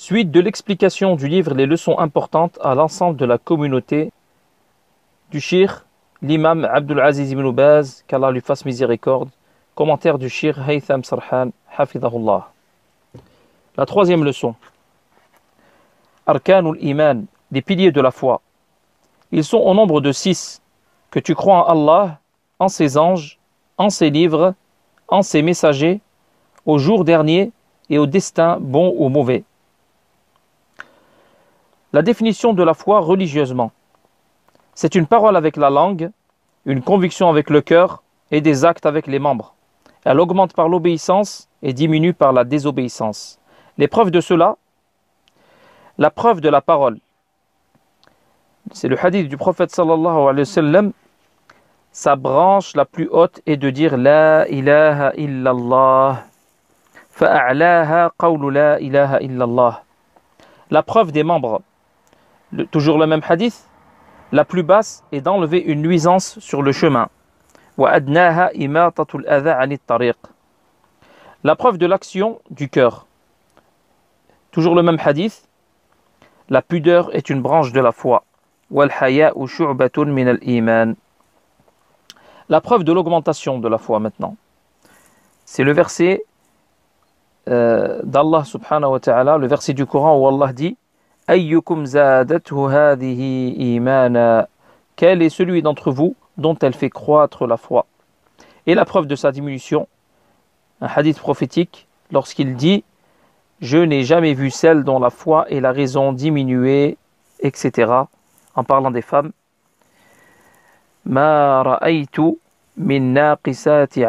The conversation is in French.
Suite de l'explication du livre Les leçons importantes à l'ensemble de la communauté du Shir, l'imam Abdul Aziz ibn Baz, qu'Allah lui fasse miséricorde, commentaire du Shir Haytham Sarhan, Hafidahullah. La troisième leçon Arkanul Iman, les piliers de la foi. Ils sont au nombre de six que tu crois en Allah, en ses anges, en ses livres, en ses messagers, au jour dernier et au destin bon ou mauvais. La définition de la foi religieusement. C'est une parole avec la langue, une conviction avec le cœur et des actes avec les membres. Elle augmente par l'obéissance et diminue par la désobéissance. Les preuves de cela, la preuve de la parole. C'est le hadith du prophète sallallahu alayhi wa sallam. Sa branche la plus haute est de dire La ilaha illallah. Fa'a'laha la ilaha La preuve des membres toujours le même hadith, la plus basse est d'enlever une nuisance sur le chemin. La preuve de l'action du cœur. Toujours le même hadith, la pudeur est une branche de la foi. La preuve de l'augmentation de la foi maintenant. C'est le verset euh, d'Allah subhanahu wa ta'ala, le verset du Coran où Allah dit « Ayyukum imana. Quel est celui d'entre vous dont elle fait croître la foi Et la preuve de sa diminution, un hadith prophétique, lorsqu'il dit Je n'ai jamais vu celle dont la foi et la raison diminuaient, etc. En parlant des femmes. Ma min naqisati